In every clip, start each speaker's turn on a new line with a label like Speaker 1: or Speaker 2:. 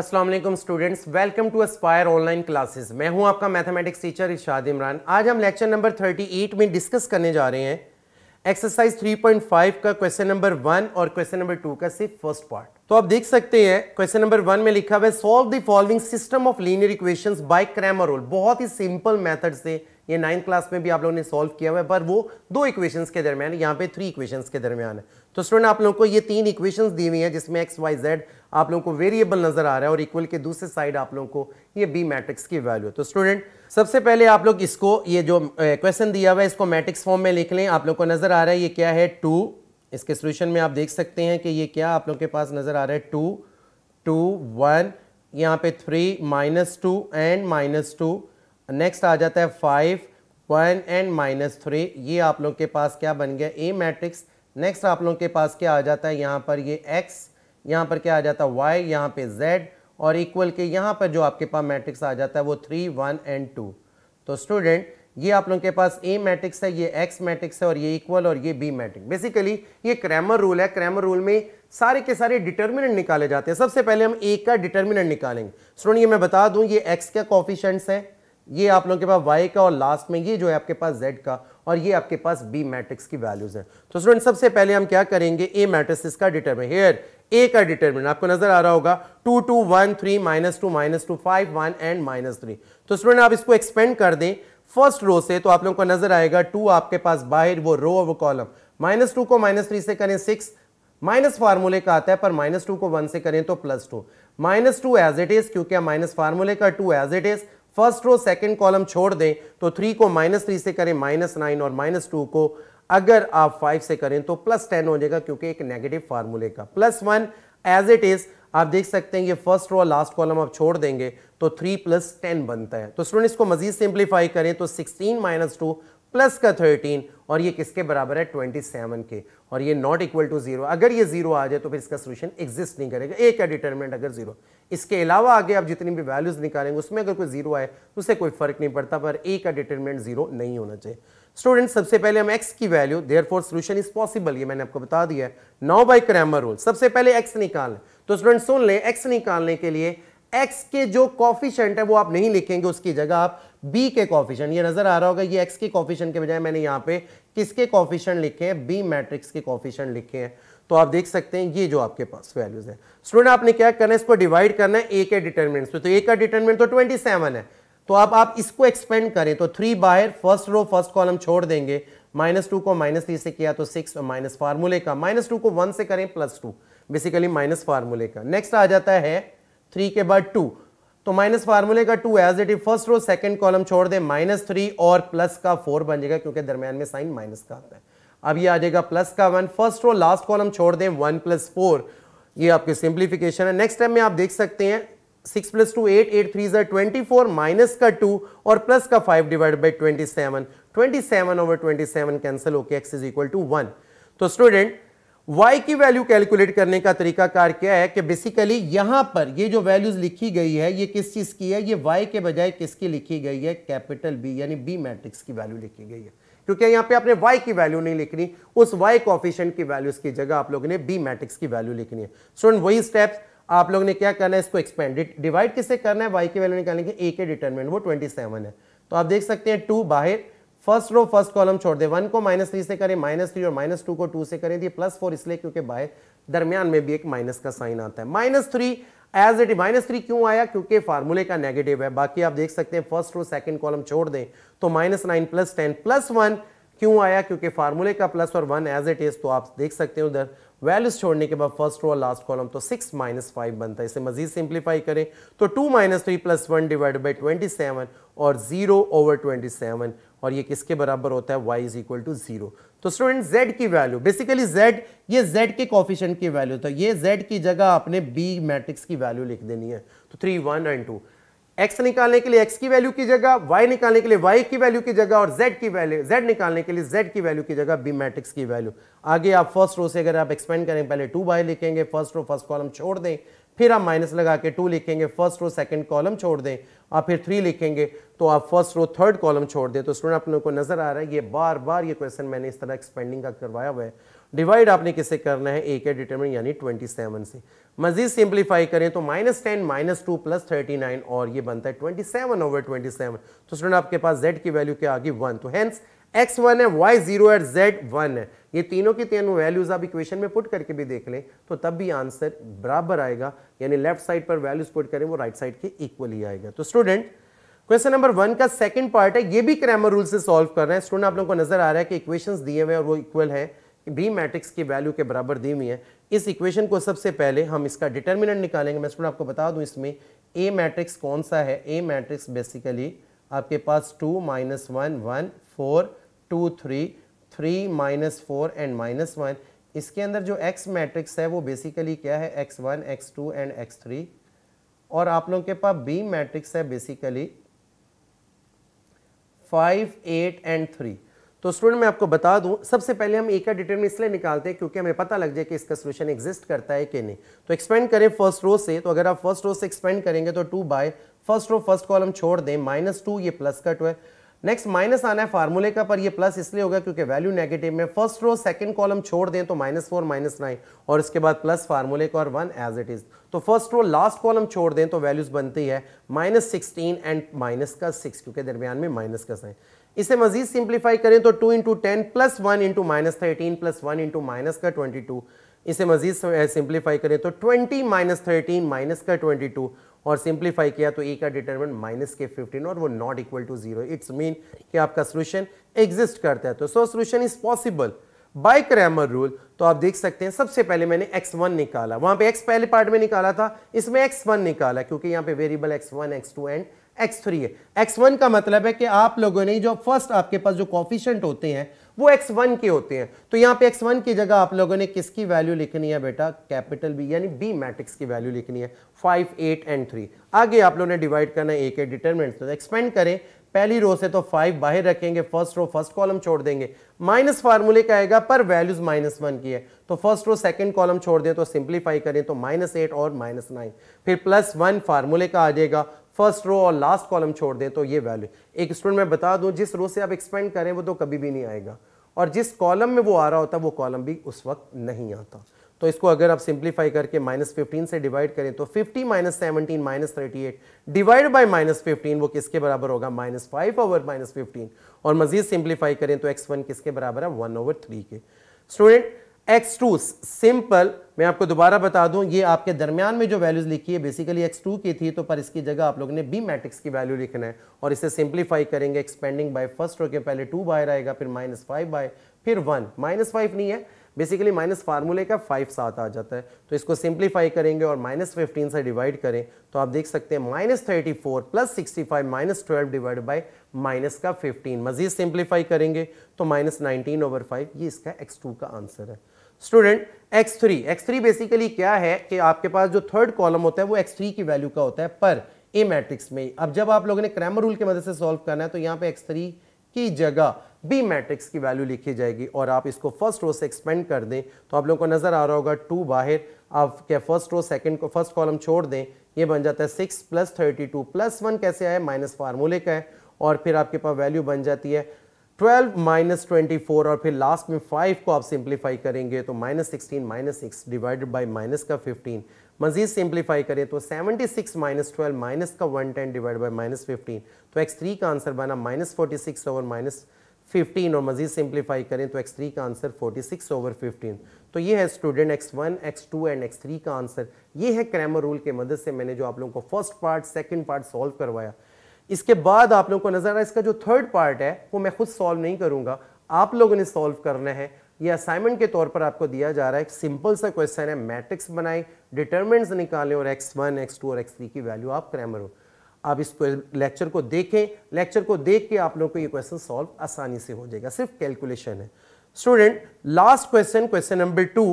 Speaker 1: Aslam students welcome to Aspire online classes मैं हूं आपका मैथमेटिक्स टीचर इशाद इमरान आज हम लेक्चर नंबर 38 में डिस्कस करने जा रहे हैं एक्सरसाइज 3.5 का क्वेश्चन नंबर वन और क्वेश्चन नंबर टू का सिर्फ फर्स्ट पार्ट तो आप देख सकते हैं क्वेश्चन नंबर वन में लिखा हुआ है solve the following system of linear equations by Cramer rule बहुत ही सिंपल मेथड से ये नाइन्थ क्लास में भी आप लोगों ने सॉल्व किया हुआ है पर वो दो इक्वेशंस के दरमियान यहाँ पे थ्री इक्वेशंस के दरमियान है तो स्टूडेंट आप लोगों को ये तीन इक्वेशंस दी हुई हैं जिसमें एक्स वाई जेड आप लोगों को वेरिएबल नजर आ रहा है और इक्वल के दूसरे साइड आप लोगों को ये बी मैट्रिक्स की वैल्यू तो स्टूडेंट सबसे पहले आप लोग इसको ये जो क्वेश्चन दिया हुआ है इसको मैट्रिक्स फॉर्म में लिख लें आप लोग को नजर आ रहा है ये क्या है टू इसके सोल्यूशन में आप देख सकते हैं कि ये क्या आप लोग के पास नजर आ रहा है टू टू वन यहाँ पे three minus two and minus two next आ जाता है five one and minus three ये आप लोग के पास क्या बन गया ए मैट्रिक्स नेक्स्ट आप लोग के पास क्या आ जाता है यहाँ पर ये एक्स यहाँ पर क्या आ जाता है वाई यहाँ पे जेड और इक्वल के यहाँ पर जो आपके पास मैट्रिक्स आ जाता है वो थ्री वन एंड टू तो स्टूडेंट ये आप लोगों के पास ए मैट्रिक्स है ये एक्स मैट्रिक्स है और ये इक्वल और ये बी मैट्रिक्स बेसिकली ये क्रैमर रूल है क्रैमर रूल में सारे के सारे डिटर्मिनेंट निकाले जाते हैं सबसे पहले हम ए का डिटर्मिनेंट निकालेंगे स्टूडेंट ये मैं बता दूं ये एक्स के कॉफिशेंट्स हैं ये आप लोगों के पास y का और लास्ट में ये जो है आपके पास z का और ये आपके पास b मैट्रिक्स की वैल्यूज है तो स्टूडेंट सबसे पहले हम क्या करेंगे a मैट्रिक्स का डिटर्मिन हेयर ए का डिटर्मिनेंट आपको नजर आ रहा होगा two two one three minus two minus two five one and minus three तो स्टूडेंट आप इसको एक्सपेंड कर दें फर्स्ट रो से तो आप लोगों को नजर आएगा टू आपके पास बाहर वो रो और वो कॉलम माइनस टू को माइनस थ्री से करें सिक्स माइनस फार्मूले का आता है पर माइनस टू को वन से करें तो plus two minus two as it is क्योंकि माइनस फार्मूले का two as it is first row second column छोड़ दें तो थ्री को माइनस थ्री से करें माइनस नाइन और माइनस टू को अगर आप फाइव से करें तो प्लस टेन हो जाएगा क्योंकि एक नेगेटिव फार्मूले का plus one as it is आप देख सकते हैं ये फर्स्ट रो और लास्ट कॉलम आप छोड़ देंगे तो थ्री प्लस टेन बनता है तो स्टूडेंट इसको मजीद सिंप्लीफाई करें तो सिक्सटीन माइनस टू प्लस का 13 और ये किसके बराबर है 27 के और ये नॉट इक्वल टू जीरो अगर ये जीरो आ जाए तो फिर इसका सोल्यूशन एग्जिस्ट नहीं करेगा ए का डिटर्मिनेंट अगर जीरो इसके अलावा आगे आप जितनी भी वैल्यूज निकालेंगे उसमें अगर कोई जीरो आए तो उससे कोई फर्क नहीं पड़ता पर ए का डिटर्मिनेंट जीरो नहीं होना चाहिए स्टूडेंट सबसे पहले हम एक्स की value therefore solution is possible ये मैंने आपको बता दिया है नाउ बाई क्रैमर रूल सबसे पहले एक्स निकाल तो स्टूडेंट सुन लें एक्स निकालने के लिए एक्स के जो कॉफिशेंट है वो आप नहीं लिखेंगे उसकी जगह आप बी के कॉफिशन ये नजर आ रहा होगा ये एक्स के कॉफिशन के बजाय मैंने यहाँ पे किसके कॉफिशन लिखे हैं बी मैट्रिक्स के कॉफिशन लिखे हैं तो आप देख सकते हैं ये जो आपके पास वैल्यूज है स्टूडेंट आपने क्या करना है इसको डिवाइड करना है ए के डिटर्मिनेंट्स तो ए का डिटर्मिनेंट तो 27 है तो आप आप इसको एक्सपेंड करें तो थ्री बाहर फर्स्ट रो फर्स्ट कॉलम छोड़ देंगे माइनस टू को माइनस थ्री से किया तो सिक्स माइनस फार्मूले का माइनस टू को वन से करें प्लस टू बेसिकली माइनस फार्मूले का नेक्स्ट आ जाता है थ्री के बाद टू तो माइनस फार्मूले का two as it is first row second column छोड़ दे माइनस थ्री और प्लस का फोर बन जाएगा क्योंकि दरमियान में साइन माइनस का आता है अब ये आ जाएगा प्लस का one first row last column छोड़ दें वन प्लस फोर ये आपके सिंप्लीफिकेशन है नेक्स्ट टाइम में आप देख सकते हैं six plus two eight eight three जर ट्वेंटी फोर माइनस का टू और प्लस का five divide by twenty seven twenty seven over twenty seven cancel होके X is equal to one तो स्टूडेंट y की वैल्यू कैलकुलेट करने का तरीका कार क्या है कि बेसिकली यहां पर ये जो वैल्यूज लिखी गई है ये किस चीज की है ये y के बजाय किसकी लिखी गई है कैपिटल B यानी B मैट्रिक्स की वैल्यू लिखी गई है क्योंकि यहां पे आपने y की वैल्यू नहीं लिखनी उस y कॉफिशियंट की वैल्यूज की जगह आप लोगों ने B मैट्रिक्स की वैल्यू लिखनी है स्टूडेंट वही स्टेप्स आप लोगों ने क्या करना है इसको एक्सपेंडेड डिवाइड किससे करना है y की वैल्यू निकालेंगे a के डिटर्मिनेंट वो 27 है तो आप देख सकते हैं टू बाहर फर्स्ट रो फर्स्ट कॉलम छोड़ दे वन को माइनस थ्री से करें माइनस थ्री और माइनस टू को टू से करें दिए प्लस फोर इसलिए क्योंकि बाय दरमियान में भी एक माइनस का साइन आता है minus three as it minus three क्यों आया क्योंकि फार्मूले का नेगेटिव है बाकी आप देख सकते हैं फर्स्ट रो सेकंड कॉलम छोड़ दें तो minus nine plus ten plus one क्यों आया क्योंकि फार्मूले का प्लस और वन एज इट इज तो आप देख सकते हैं उधर वैल्यूज छोड़ने के बाद फर्स्ट रो और लास्ट कॉलम तो सिक्स माइनस फाइव बनता है इसे मजीद सिंप्लीफाई करें तो two minus three plus one divide by twenty seven और जीरो ओवर ट्वेंटी सेवन और ये किसके बराबर होता है y is equal to zero तो स्टूडेंट z की वैल्यू बेसिकली z ये z के कॉफिशेंट की वैल्यू तो ये z की जगह आपने b मैट्रिक्स की वैल्यू लिख देनी है तो three one and two x निकालने के लिए x की वैल्यू की जगह y निकालने के लिए y की वैल्यू की जगह और z की वैल्यू z निकालने के लिए z की वैल्यू की जगह b मैट्रिक्स की वैल्यू आगे आप फर्स्ट रो से अगर आप एक्सपेंड करें पहले टू बाय लिखेंगे फर्स्ट रो फर्स्ट कॉलम छोड़ दें फिर आप माइनस लगा के टू लिखेंगे फर्स्ट रो सेकंड कॉलम छोड़ दें आप फिर थ्री लिखेंगे तो आप फर्स्ट रो थर्ड कॉलम छोड़ दें तो स्टूडेंट आप लोगों को नजर आ रहा है ये बार बार ये क्वेश्चन मैंने इस तरह एक्सपेंडिंग का करवाया हुआ है डिवाइड आपने किससे करना है ए के डिटर्मिन यानी सेवन से मजीद सिंप्लीफाई करें तो minus ten minus two plus thirty nine और ये बनता है ट्वेंटी सेवन ओवर सेवन तो स्टूडेंट आपके पास जेड की वैल्यू क्या आगे वन तो हैंस एक्स वन है वाई जीरो है जेड वन है ये तीनों के तीनों वैल्यूज आप इक्वेशन में पुट करके भी देख लें तो तब भी आंसर बराबर आएगा यानी लेफ्ट साइड पर वैल्यूज पुट करें वो राइट साइड के इक्वल ही आएगा तो स्टूडेंट क्वेश्चन नंबर वन का सेकंड पार्ट है ये भी क्रैमर रूल से सॉल्व कर रहे हैं स्टूडेंट आप लोगों को नजर आ रहा है कि इक्वेशन दिए हुए और वो इक्वल है बी मैट्रिक्स की वैल्यू के बराबर दी हुई है इस इक्वेशन को सबसे पहले हम इसका डिटर्मिनेंट निकालेंगे मैं स्टूडेंट आपको बता दूं इसमें ए मैट्रिक्स कौन सा है ए मैट्रिक्स बेसिकली आपके पास two minus one one four two three three minus four and minus one इसके अंदर जो एक्स मैट्रिक्स है वो बेसिकली क्या है x one x two and x three और आप लोगों के पास बी मैट्रिक्स है basically five eight and three तो स्टूडेंट मैं आपको बता दूं सबसे पहले हम एक का डिटर्मिन इसलिए निकालते हैं क्योंकि हमें पता लग जाए कि इसका सोल्यूशन एग्जिस्ट करता है कि नहीं तो एक्सपेंड करें फर्स्ट रो से तो अगर आप फर्स्ट रो से एक्सपेंड करेंगे तो two by first row first column छोड़ दें माइनस टू ये प्लस का टू है नेक्स्ट माइनस आना है फार्मूले का पर ये प्लस इसलिए होगा क्योंकि वैल्यू नेगेटिव में फर्स्ट रो सेकंड कॉलम छोड़ दें तो माइनस फोर माइनस नाइन और इसके बाद प्लस फार्मूले का और वन एज इट इज तो फर्स्ट रो लास्ट कॉलम छोड़ दें तो वैल्यूज बनती है माइनस सिक्सटीन एंड माइनस का सिक्स क्योंकि दरमियान में माइनस का साइन इसे मजीद सिंप्लीफाई करें तो two into ten plus one into minus thirteen plus one into minus का ट्वेंटी टू इसे मजीद सिंप्लीफाई करें तो ट्वेंटी माइनस थर्टीन माइनस का ट्वेंटी टू और सिंप्लीफाई किया तो ए e का डिटरमिनेंट माइनस के फिफ्टीन और वो not equal to zero it's mean कि आपका सोल्यूशन एग्जिस्ट करता है तो so solution is possible by Cramer rule तो आप देख सकते हैं सबसे पहले मैंने x1 निकाला वहां पे x पहले पार्ट में निकाला था इसमें x1 निकाला क्योंकि यहाँ पे variable x1, x2 and x3 है x1 का मतलब है कि आप लोगों ने जो फर्स्ट आपके पास जो कॉफिशेंट होते हैं वो एक्स वन के होते हैं तो यहां पे एक्स वन की जगह आप लोगों ने किसकी वैल्यू लिखनी है बेटा कैपिटल बी यानी बी मैट्रिक्स की वैल्यू लिखनी है फाइव एट एंड थ्री आगे आप लोगों ने डिवाइड करना है ए के डिटर्मेंट तो एक्सपेंड करें पहली रो से तो फाइव बाहर रखेंगे फर्स्ट रो फर्स्ट कॉलम छोड़ देंगे माइनस फार्मूले का आएगा पर वैल्यूज माइनस वन की है तो फर्स्ट रो सेकंड कॉलम छोड़ दें तो सिंप्लीफाई करें तो माइनस एट और माइनस नाइन फिर प्लस वन फार्मूले का आ जाएगा फर्स्ट रो और लास्ट कॉलम छोड़ दें तो ये वैल्यू एक स्टूडेंट मैं बता दूं जिस रो से आप एक्सपेंड करें वो तो कभी भी नहीं आएगा और जिस कॉलम में वो आ रहा होता है वो कॉलम भी उस वक्त नहीं आता तो इसको अगर आप सिंप्लीफाई करके माइनस फिफ्टीन से डिवाइड करें तो fifty minus seventeen minus thirty eight divide by minus fifteen वो किसके बराबर होगा minus five over minus fifteen और मजीद सिंप्लीफाई करें तो एक्स वन किसके बराबर है वन ओवर थ्री के स्टूडेंट एक्स टू सिंपल मैं आपको दोबारा बता दूं ये आपके दरमियान में जो वैल्यूज लिखी है बेसिकली एक्स टू की थी तो पर इसकी जगह आप लोगों ने बी मैट्रिक्स की वैल्यू लिखना है और इसे सिंप्लीफाई करेंगे एक्सपेंडिंग बाय फर्स्ट रोके पहले टू बाय आएगा फिर माइनस फाइव बाय फिर वन माइनस फाइव नहीं है बेसिकली माइनस फार्मूले का फाइव साथ आ जाता है तो इसको सिंप्लीफाई करेंगे और माइनस फिफ्टीन से डिवाइड करें तो आप देख सकते हैं minus thirty four plus sixty five minus twelve divide by minus का फिफ्टीन मजीद सिंप्लीफाई करेंगे तो माइनस नाइनटीन ओवर फाइव ये इसका एक्स टू का आंसर है स्टूडेंट x3 x3 बेसिकली क्या है कि आपके पास जो थर्ड कॉलम होता है वो x3 की वैल्यू का होता है पर ए मैट्रिक्स में अब जब आप लोगों ने क्रैमर रूल की मदद से सॉल्व करना है तो यहाँ पे x3 की जगह बी मैट्रिक्स की वैल्यू लिखी जाएगी और आप इसको फर्स्ट रो से एक्सपेंड कर दें तो आप लोगों को नजर आ रहा होगा टू बाहर आप क्या फर्स्ट रो सेकेंड को फर्स्ट कॉलम छोड़ दें ये बन जाता है six plus thirty two plus one कैसे आया माइनस फार्मूले का है और फिर आपके पास वैल्यू बन जाती है ट्वेल्व माइनस ट्वेंटी फोर और फिर लास्ट में फाइव को आप सिंप्लीफाई करेंगे तो minus sixteen minus six divided by minus का फिफ्टीन मजीद सिंप्लीफाई करें तो seventy six minus twelve minus का one ten divide by minus fifteen तो एक्स थ्री का आंसर बना minus forty six over minus fifteen और मजीद सिंप्लीफाई करें तो एक्स थ्री का आंसर सिक्स ओवर फिफ्टीन तो ये है student x one x two and x three का आंसर ये है क्रैमर रूल के मदद से मैंने जो आप लोगों को first part second part solve करवाया इसके बाद आप लोगों को नजर आ रहा है इसका जो थर्ड पार्ट है वो मैं खुद सॉल्व नहीं करूंगा आप लोगों ने सॉल्व करना है ये असाइनमेंट के तौर पर आपको दिया जा रहा है एक सिंपल सा क्वेश्चन है मैट्रिक्स बनाए डिटर्मेंट्स निकालें और एक्स वन एक्स टू और एक्स थ्री की वैल्यू आप क्रैमर हो आप इस लेक्चर को देखें लेक्चर को देख के आप लोगों को ये क्वेश्चन सॉल्व आसानी से हो जाएगा सिर्फ कैलकुलेशन है student last question question number two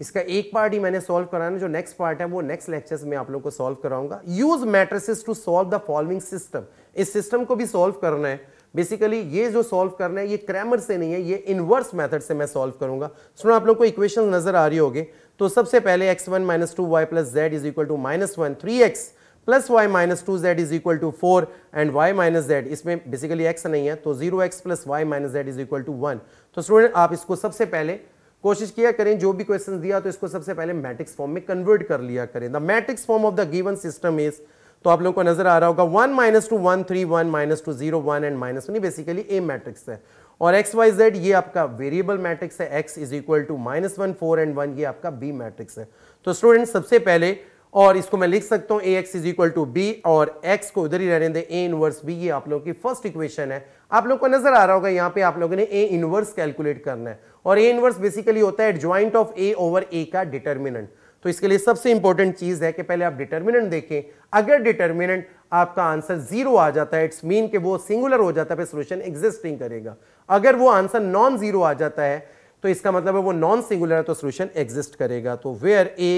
Speaker 1: इसका एक पार्ट ही मैंने सॉल्व कराना जो नेक्स्ट पार्ट है वो नेक्स्ट लेक्चर्स में आप लोग को सॉल्व कराऊंगा use matrices to solve the following system इस सिस्टम को भी सॉल्व करना है बेसिकली ये जो सॉल्व करना है ये क्रैमर से नहीं है ये इनवर्स मेथड से मैं सॉल्व करूंगा सुनो आप लोग को इक्वेशन नजर आ रही होगी तो सबसे पहले x one minus two y plus z is equal to minus one three x plus y minus two z is equal to four and y minus z इसमें बेसिकली एक्स नहीं है तो zero x plus y minus z is equal to one तो student आप इसको सबसे पहले कोशिश किया करें जो भी क्वेश्चन दिया तो इसको सबसे पहले मैट्रिक्स फॉर्म में कन्वर्ट कर लिया करें the matrix form of the given system is तो आप लोगों को नजर आ रहा होगा one minus two one three one minus two zero one and minus one basically A matrix है और एक्स वाई जेड ये आपका वेरिएबल मैट्रिक्स है x is equal to minus one four and one ये आपका बी मैट्रिक्स है तो student सबसे पहले और इसको मैं लिख सकता हूं A x is equal to B और एक्स को उधर ही रहने दें ए इनवर्स बी ये आप लोगों की फर्स्ट इक्वेशन है आप लोग को नजर आ रहा होगा यहाँ पे आप लोगों ने ए इनवर्स कैलकुलेट करना है और ए इनवर्स बेसिकली होता है joint of A over A का डिटर्मिनेंट तो इसके लिए सबसे इंपॉर्टेंट चीज है कि पहले आप डिटर्मिनेंट देखें अगर डिटर्मिनेंट आपका आंसर जीरो आ जाता है इट्स मीन के वो सिंगुलर हो जाता है सोल्यूशन एग्जिस्ट नहीं करेगा अगर वो आंसर नॉन जीरो आ जाता है तो इसका मतलब है वो नॉन सिंगुलर है तो सोल्यूशन एग्जिस्ट करेगा तो where A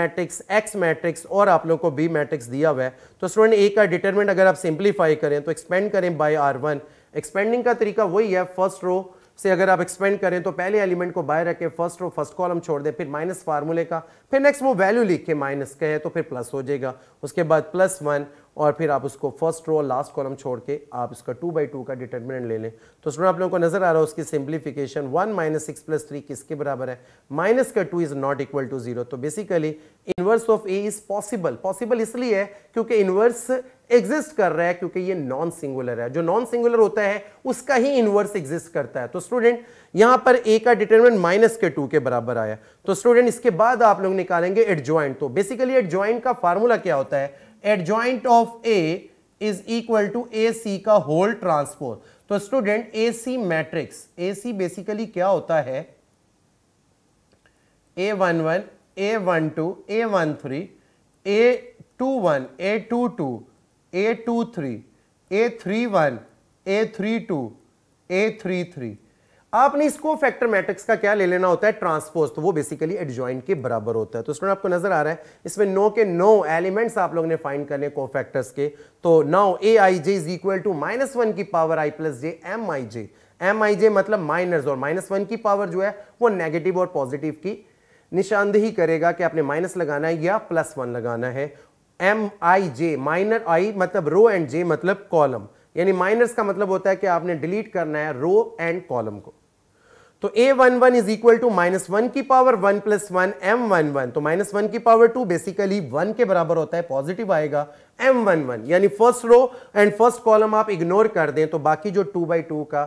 Speaker 1: matrix x matrix और आप लोगों को बी मैट्रिक्स दिया हुआ है तो स्टूडेंट ए का डिटरमेंट अगर आप सिंप्लीफाई करें तो एक्सपेंड करें बाय आर वन एक्सपेंडिंग का तरीका वही है फर्स्ट रो से अगर आप एक्सपेंड करें तो पहले एलिमेंट को बाय रखें फर्स्ट रो फर्स्ट कॉलम छोड़ दें फिर माइनस फार्मूले का फिर नेक्स्ट वो वैल्यू लिख के माइनस कहे तो फिर प्लस हो जाएगा उसके बाद प्लस वन और फिर आप उसको फर्स्ट रो और लास्ट कॉलम छोड़ के आप इसका टू बाई टू का डिटर्मिनेंट ले लें तो स्टूडेंट आप लोगों को नजर आ रहा है उसकी simplification one minus six plus three किसके बराबर है माइनस का two is not equal to zero तो basically inverse of A is possible possible इसलिए है क्योंकि इनवर्स एग्जिस्ट कर रहा है क्योंकि ये नॉन सिंगुलर है जो नॉन सिंगुलर होता है उसका ही इनवर्स एग्जिस्ट करता है तो स्टूडेंट यहां पर ए का डिटर्मिनेंट माइनस के टू के बराबर आया तो स्टूडेंट इसके बाद आप लोग निकालेंगे एडजॉइंट तो बेसिकली एडजॉइंट का फार्मूला क्या होता है adjoint of A is equal to A C का होल ट्रांसपोज तो student A C matrix A C basically क्या होता है A one one A one two A one three A two one A two two A two three A three one A three two A three three आपने इसको factor matrix का क्या ले लेना होता है ट्रांसपोज तो वो बेसिकली एडजॉइंट के बराबर होता है तो स्टूडेंट आपको नजर आ रहा है इसमें नो के नो एलिमेंट्स आप लोग ने फाइंड करने को फैक्टर्स के तो now A i j is equal to minus one की power i plus j M i j M i j मतलब माइनस और माइनस वन की पावर जो है वो नेगेटिव और पॉजिटिव की निशानदेही करेगा कि आपने माइनस लगाना है या प्लस वन लगाना है एम आई जे माइनर आई मतलब रो एंड जे मतलब कॉलम यानी माइनस का मतलब होता है कि आपने डिलीट करना है रो एंड कॉलम को तो A one one is equal to minus one की power one plus one M one one तो माइनस वन की पावर टू बेसिकली वन के बराबर होता है पॉजिटिव आएगा एम वन वन यानी first row and first column आप इग्नोर कर दें तो बाकी जो टू बाई टू का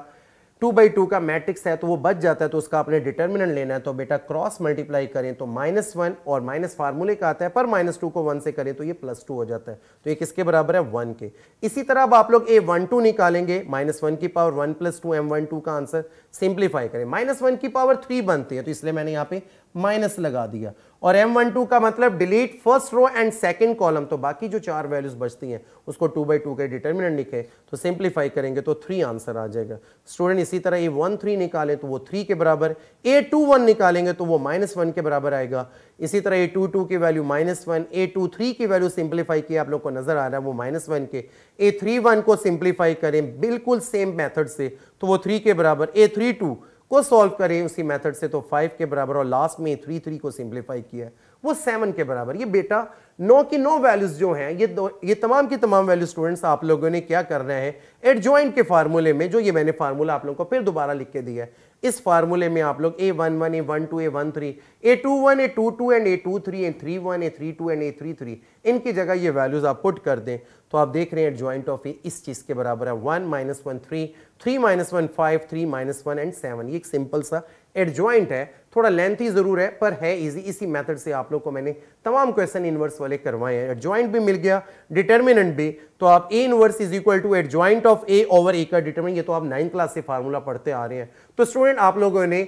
Speaker 1: टू बाई टू का मैट्रिक्स है तो वो बच जाता है तो उसका आपने डिटर्मिनेंट लेना है तो बेटा क्रॉस मल्टीप्लाई करें तो माइनस वन और माइनस फार्मूले का आता है पर माइनस टू को वन से करें तो ये प्लस टू हो जाता है तो ये किसके बराबर है वन के इसी तरह अब आप लोग ए वन टू निकालेंगे माइनस वन की power one plus two M one two का आंसर सिंप्लीफाई करें माइनस वन की पावर थ्री बनती है तो इसलिए मैंने यहाँ पे माइनस लगा दिया और M12 का मतलब delete first row and second column तो बाकी जो चार वैल्यूज बचती हैं उसको टू बाई टू के डिटर्मिनेंट लिखे तो सिंप्लीफाई करेंगे तो थ्री आंसर आ जाएगा स्टूडेंट इसी तरह ये वन थ्री निकालें तो वो थ्री के बराबर ए टू वन निकालेंगे तो वो माइनस वन के बराबर आएगा इसी तरह ए टू टू की value minus one A two three की वैल्यू सिंप्लीफाई की आप लोग को नजर आ रहा है वो माइनस वन के ए थ्री वन को सिंप्लीफाई करें बिल्कुल सेम मैथड से तो वो थ्री के बराबर ए थ्री टू को सॉल्व करें उसी मेथड से तो फाइव के बराबर और लास्ट में थ्री थ्री को सिंप्लीफाई किया वो सेवन के बराबर ये बेटा नौ की नौ वैल्यूज जो हैं ये दो ये तमाम की तमाम वैल्यू स्टूडेंट्स आप लोगों ने क्या करना है एडजॉइंट के फार्मूले में जो ये मैंने फार्मूला आप लोगों को फिर दोबारा लिख के दिया है इस फार्मूले में आप लोग A one one A one two A one three A two one A two two and A two three A three one A three two and A three three इनकी जगह ये वैल्यूज़ आप पुट कर दें तो आप देख रहे हैं ज्वाइंट ऑफ ए इस चीज़ के बराबर है one minus one three three minus one five three minus one and seven ये एक सिंपल सा एडजॉइंट है थोड़ा लेंथी ज़रूर है पर है इजी इसी मेथड से आप लोग को मैंने तमाम क्वेश्चन इनवर्स वाले करवाए हैं एडजॉइंट भी मिल गया डिटर्मिनेंट भी तो आप A inverse is equal to adjoint of A over A का डिटर्मिनेंट ये तो आप नाइन्थ क्लास से फार्मूला पढ़ते आ रहे हैं तो स्टूडेंट आप लोगों ने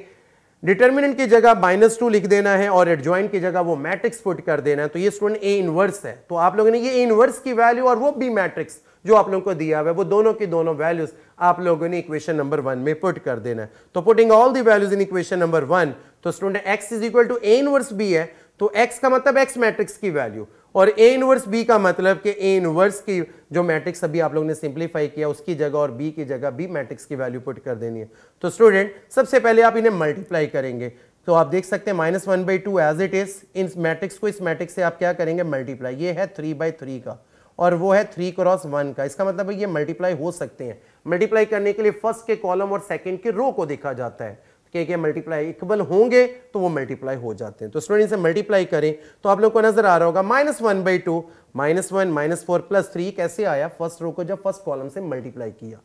Speaker 1: डिटर्मिनेंट की जगह माइनस टू लिख देना है और एडजॉइंट की जगह वो मैट्रिक्स पुट कर देना है तो ये स्टूडेंट ए इनवर्स है तो आप लोगों ने ये इनवर्स की वैल्यू और वो बी मैट्रिक्स जो आप लोगों को दिया हुआ है वो दोनों की दोनों वैल्यूज आप लोगों ने इक्वेशन नंबर वन में पुट कर देना है तो putting all the values in equation number one तो student x is equal to A inverse B है तो एक्स का मतलब एक्स मैट्रिक्स की वैल्यू और ए इनवर्स बी का मतलब कि ए इनवर्स की जो मैट्रिक्स अभी आप लोगों ने सिंप्लीफाई किया उसकी जगह और बी की जगह बी मैट्रिक्स की वैल्यू पुट कर देनी है तो स्टूडेंट सबसे पहले आप इन्हें मल्टीप्लाई करेंगे तो आप देख सकते हैं minus one by two as it is in matrix को इस मैट्रिक्स से आप क्या करेंगे मल्टीप्लाई ये है थ्री बाई थ्री का और वो है थ्री क्रॉस वन का इसका मतलब है ये मल्टीप्लाई हो सकते हैं मल्टीप्लाई करने के लिए फर्स्ट के कॉलम और सेकेंड के रो को देखा जाता है के के मल्टीप्लाई इक्वल होंगे तो वो मल्टीप्लाई हो जाते हैं तो स्टूडेंट से मल्टीप्लाई करें तो आप लोग को नजर आ रहा होगा minus one by two minus one minus four plus three कैसे आया फर्स्ट रो को जब फर्स्ट कॉलम से मल्टीप्लाई किया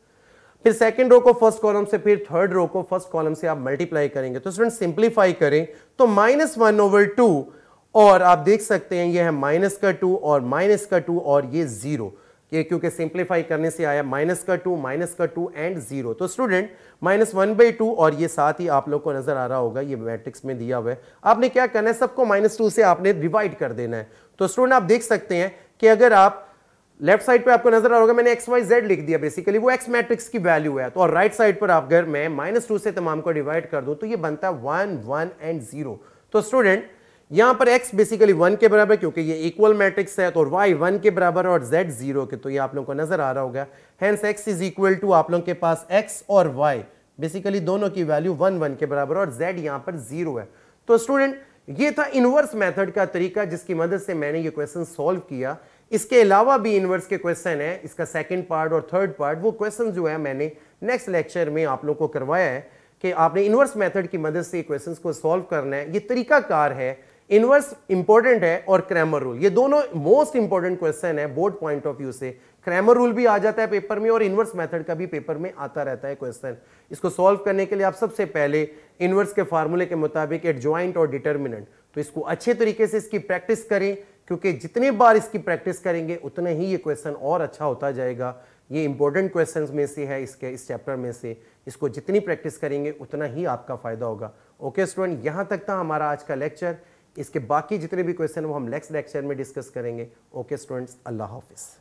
Speaker 1: फिर सेकंड रो को फर्स्ट कॉलम से फिर थर्ड रो को फर्स्ट कॉलम से आप मल्टीप्लाई करेंगे तो स्टूडेंट सिंप्लीफाई करें तो माइनस वन ओवर टू और आप देख सकते हैं ये है माइनस का टू और माइनस का टू और ये जीरो ये क्योंकि सिंप्लीफाई करने से आया माइनस का टू माइनस का टू एंड जीरो तो student minus one by two और ये साथ ही आप लोग को नजर आ रहा होगा ये मैट्रिक्स में दिया हुआ है आपने क्या करना है सबको माइनस टू से आपने डिवाइड कर देना है तो स्टूडेंट आप देख सकते हैं कि अगर आप लेफ्ट साइड पे आपको नजर आ रहा होगा मैंने एक्स वाई जेड लिख दिया बेसिकली वो एक्स मैट्रिक्स की वैल्यू है तो और राइट साइड पर आप अगर मैं माइनस टू से तमाम को डिवाइड कर दूं तो ये बनता है वन वन एंड जीरो तो स्टूडेंट यहां पर x बेसिकली वन के बराबर क्योंकि ये इक्वल मैट्रिक्स है तो y वन के बराबर और z जीरो के तो ये आप लोगों को नजर आ रहा होगा hence x is equal to आप लोगों के पास x और y बेसिकली दोनों की वैल्यू वन वन के बराबर और z यहां पर जीरो है तो स्टूडेंट ये था इनवर्स मेथड का तरीका जिसकी मदद से मैंने ये क्वेश्चन सॉल्व किया इसके अलावा भी इनवर्स के क्वेश्चन है इसका सेकेंड पार्ट और थर्ड पार्ट वो क्वेश्चन जो है मैंने नेक्स्ट लेक्चर में आप लोग को करवाया है कि आपने इनवर्स मेथड की मदद से क्वेश्चंस को सॉल्व करना है ये तरीकाकार है इनवर्स इंपॉर्टेंट है और क्रैमर रूल ये दोनों मोस्ट इंपॉर्टेंट क्वेश्चन है बोर्ड पॉइंट ऑफ व्यू से क्रैमर रूल भी आ जाता है पेपर में और इनवर्स मेथड का भी पेपर में आता रहता है क्वेश्चन इसको सॉल्व करने के लिए आप सबसे पहले इनवर्स के फार्मूले के मुताबिक एट ज्वाइंट और डिटर्मिनेंट तो इसको अच्छे तरीके से इसकी प्रैक्टिस करें क्योंकि जितने बार इसकी प्रैक्टिस करेंगे उतना ही ये क्वेश्चन और अच्छा होता जाएगा ये इंपॉर्टेंट क्वेश्चन में से है इसके इस चैप्टर में से इसको जितनी प्रैक्टिस करेंगे उतना ही आपका फायदा होगा ओके स्टूडेंट यहाँ तक था हमारा आज का लेक्चर इसके बाकी जितने भी क्वेश्चन वो हम नेक्स्ट लेक्चर में डिस्कस करेंगे ओके स्टूडेंट्स अल्लाह हाफिज़